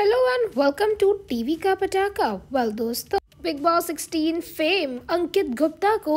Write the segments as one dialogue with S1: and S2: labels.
S1: hello and welcome to TV का पटाखा well दोस्तों Bigg Boss 16 fame Ankit Gupta को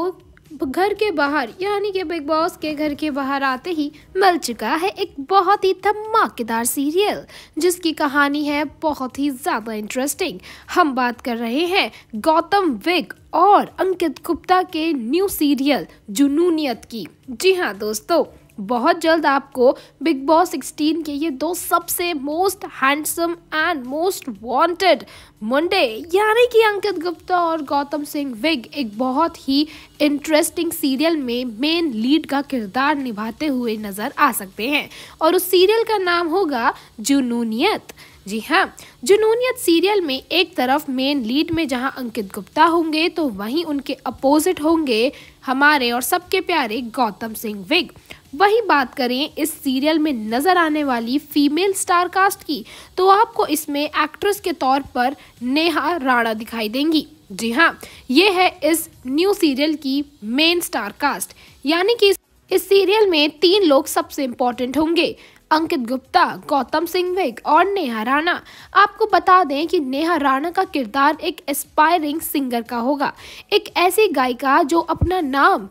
S1: घर के बाहर यानी कि बिग बॉस के घर के बाहर आते ही मिल चुका है एक बहुत ही धमाकेदार सीरियल जिसकी कहानी है बहुत ही ज़्यादा इंटरेस्टिंग हम बात कर रहे हैं गौतम विग और अंकित गुप्ता के न्यू सीरियल जुनूनियत की जी हाँ दोस्तों बहुत जल्द आपको बिग बॉस 16 के ये दो सबसे most handsome and most wanted मुंडे यानी कि अंकित गुप्ता और गौतम सिंह विग एक बहुत ही इंटरेस्टिंग सीरियल में मेन लीड का किरदार निभाते हुए नज़र आ सकते हैं और उस सीरियल का नाम होगा जुनूनियत जी हाँ जुनूनियत सीरियल में एक तरफ मेन लीड में जहाँ अंकित गुप्ता होंगे तो वहीं उनके अपोजिट होंगे हमारे और सबके प्यारे गौतम सिंह विग वही बात करें इस सीरियल में नज़र आने वाली फीमेल स्टार कास्ट की तो आपको इसमें एक्ट्रेस के तौर पर नेहा राणा दिखाई देंगी जी हाँ ये है इस न्यू सीरियल की मेन स्टार कास्ट यानी कि इस सीरियल में तीन लोग सबसे इम्पोर्टेंट होंगे अंकित गुप्ता गौतम सिंह वेग और नेहा राणा आपको बता दें कि नेहा राणा का किरदार एक एस्पायरिंग सिंगर का होगा एक ऐसी गायिका जो अपना नाम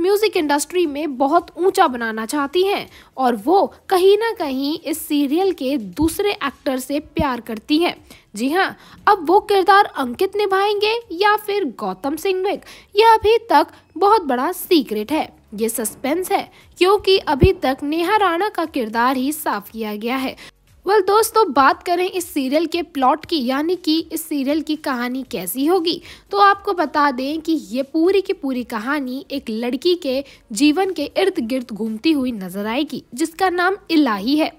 S1: म्यूज़िक इंडस्ट्री में बहुत ऊंचा बनाना चाहती हैं और वो कहीं ना कहीं इस सीरियल के दूसरे एक्टर से प्यार करती हैं जी हाँ अब वो किरदार अंकित निभाएंगे या फिर गौतम सिंह विक यह अभी तक बहुत बड़ा सीक्रेट है ये सस्पेंस है क्योंकि अभी तक नेहा राणा का किरदार ही साफ किया गया है वेल दोस्तों बात करें इस सीरियल के प्लॉट की यानी कि इस सीरियल की कहानी कैसी होगी तो आपको बता दें कि ये पूरी की पूरी कहानी एक लड़की के जीवन के इर्द गिर्द घूमती हुई नजर आएगी जिसका नाम इलाही है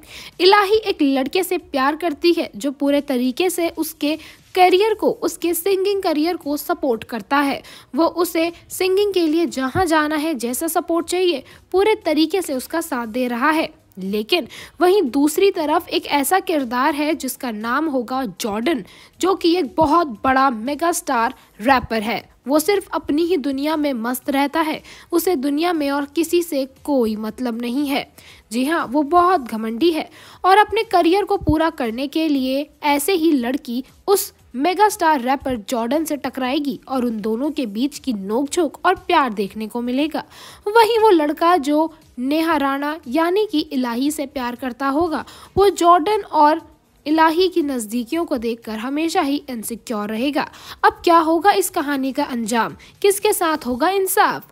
S1: इलाही एक लड़के से प्यार करती है जो पूरे तरीके से उसके करियर को उसके सिंगिंग करियर को सपोर्ट करता है वो उसे सिंगिंग के लिए जहाँ जाना है जैसा सपोर्ट चाहिए पूरे तरीके से उसका साथ दे रहा है लेकिन वहीं दूसरी तरफ एक ऐसा किरदार है जिसका नाम होगा जॉर्डन जो कि एक बहुत बड़ा मेगा स्टार रैपर है वो सिर्फ अपनी ही दुनिया में मस्त रहता है उसे दुनिया में और किसी से कोई मतलब नहीं है जी हाँ वो बहुत घमंडी है और अपने करियर को पूरा करने के लिए ऐसे ही लड़की उस मेगा स्टार रैपर जॉर्डन से टकराएगी और उन दोनों के बीच की नोकझोंक और प्यार देखने को मिलेगा वहीं वो लड़का जो नेहा राणा यानी कि इलाही से प्यार करता होगा वो जॉर्डन और इलाही की नज़दीकियों को देखकर हमेशा ही इनसिक्योर रहेगा अब क्या होगा इस कहानी का अंजाम किसके साथ होगा इंसाफ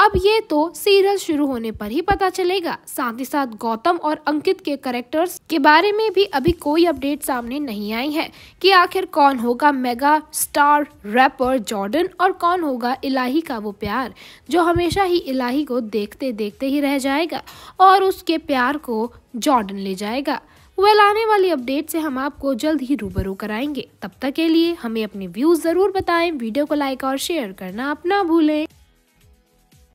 S1: अब ये तो सीरियल शुरू होने पर ही पता चलेगा साथ ही साथ गौतम और अंकित के करेक्टर्स के बारे में भी अभी कोई अपडेट सामने नहीं आई है कि आखिर कौन होगा मेगा स्टार रैपर जॉर्डन और कौन होगा इलाही का वो प्यार जो हमेशा ही इलाही को देखते देखते ही रह जाएगा और उसके प्यार को जॉर्डन ले जाएगा वेल आने वाली अपडेट से हम आपको जल्द ही रूबरू कराएंगे तब तक के लिए हमें अपने व्यूज़ ज़रूर बताएं वीडियो को लाइक और शेयर करना अपना भूलें